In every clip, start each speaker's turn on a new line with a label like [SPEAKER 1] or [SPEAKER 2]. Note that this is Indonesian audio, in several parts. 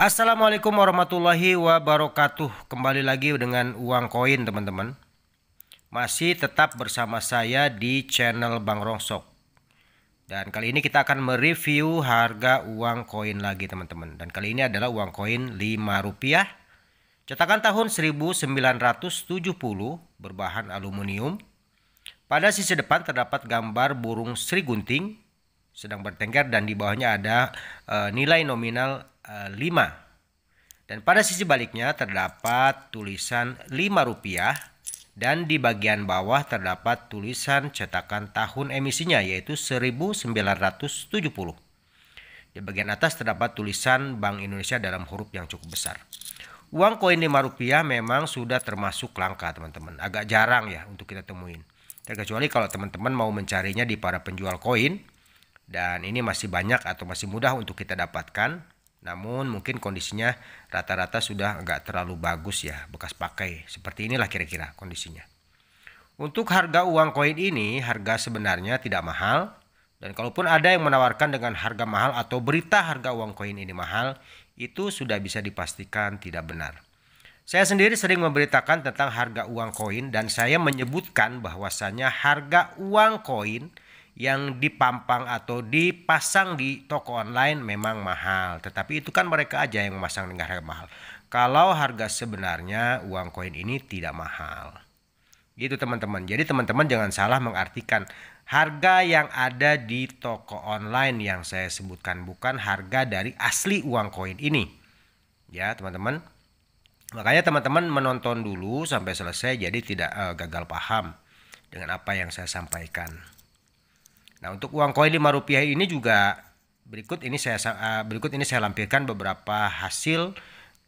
[SPEAKER 1] Assalamualaikum warahmatullahi wabarakatuh. Kembali lagi dengan uang koin teman-teman. Masih tetap bersama saya di channel Bang Rongsok. Dan kali ini kita akan mereview harga uang koin lagi teman-teman. Dan kali ini adalah uang koin 5 rupiah. Cetakan tahun 1970 berbahan aluminium. Pada sisi depan terdapat gambar burung Sri Gunting sedang bertengkar dan di bawahnya ada e, nilai nominal 5. Eh, dan pada sisi baliknya terdapat tulisan 5 rupiah dan di bagian bawah terdapat tulisan cetakan tahun emisinya yaitu 1970. Di bagian atas terdapat tulisan Bank Indonesia dalam huruf yang cukup besar. Uang koin 5 rupiah memang sudah termasuk langka teman-teman. Agak jarang ya untuk kita temuin. Terkecuali kalau teman-teman mau mencarinya di para penjual koin. Dan ini masih banyak atau masih mudah untuk kita dapatkan. Namun mungkin kondisinya rata-rata sudah nggak terlalu bagus ya bekas pakai. Seperti inilah kira-kira kondisinya. Untuk harga uang koin ini harga sebenarnya tidak mahal. Dan kalaupun ada yang menawarkan dengan harga mahal atau berita harga uang koin ini mahal, itu sudah bisa dipastikan tidak benar. Saya sendiri sering memberitakan tentang harga uang koin dan saya menyebutkan bahwasannya harga uang koin yang dipampang atau dipasang di toko online memang mahal, tetapi itu kan mereka aja yang memasang dengan harga mahal. Kalau harga sebenarnya uang koin ini tidak mahal. Gitu teman-teman. Jadi teman-teman jangan salah mengartikan harga yang ada di toko online yang saya sebutkan bukan harga dari asli uang koin ini. Ya, teman-teman. Makanya teman-teman menonton dulu sampai selesai jadi tidak uh, gagal paham dengan apa yang saya sampaikan. Nah, untuk uang koin 5 rupiah ini juga berikut ini saya eh, berikut ini saya lampirkan beberapa hasil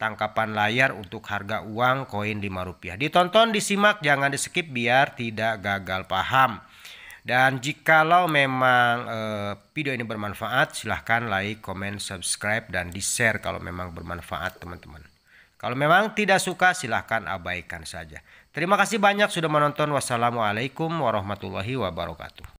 [SPEAKER 1] tangkapan layar untuk harga uang koin 5 rupiah. Ditonton, disimak, jangan di-skip biar tidak gagal paham. Dan jikalau memang eh, video ini bermanfaat, silahkan like, comment, subscribe, dan di-share kalau memang bermanfaat teman-teman. Kalau memang tidak suka, silahkan abaikan saja. Terima kasih banyak sudah menonton. Wassalamualaikum warahmatullahi wabarakatuh.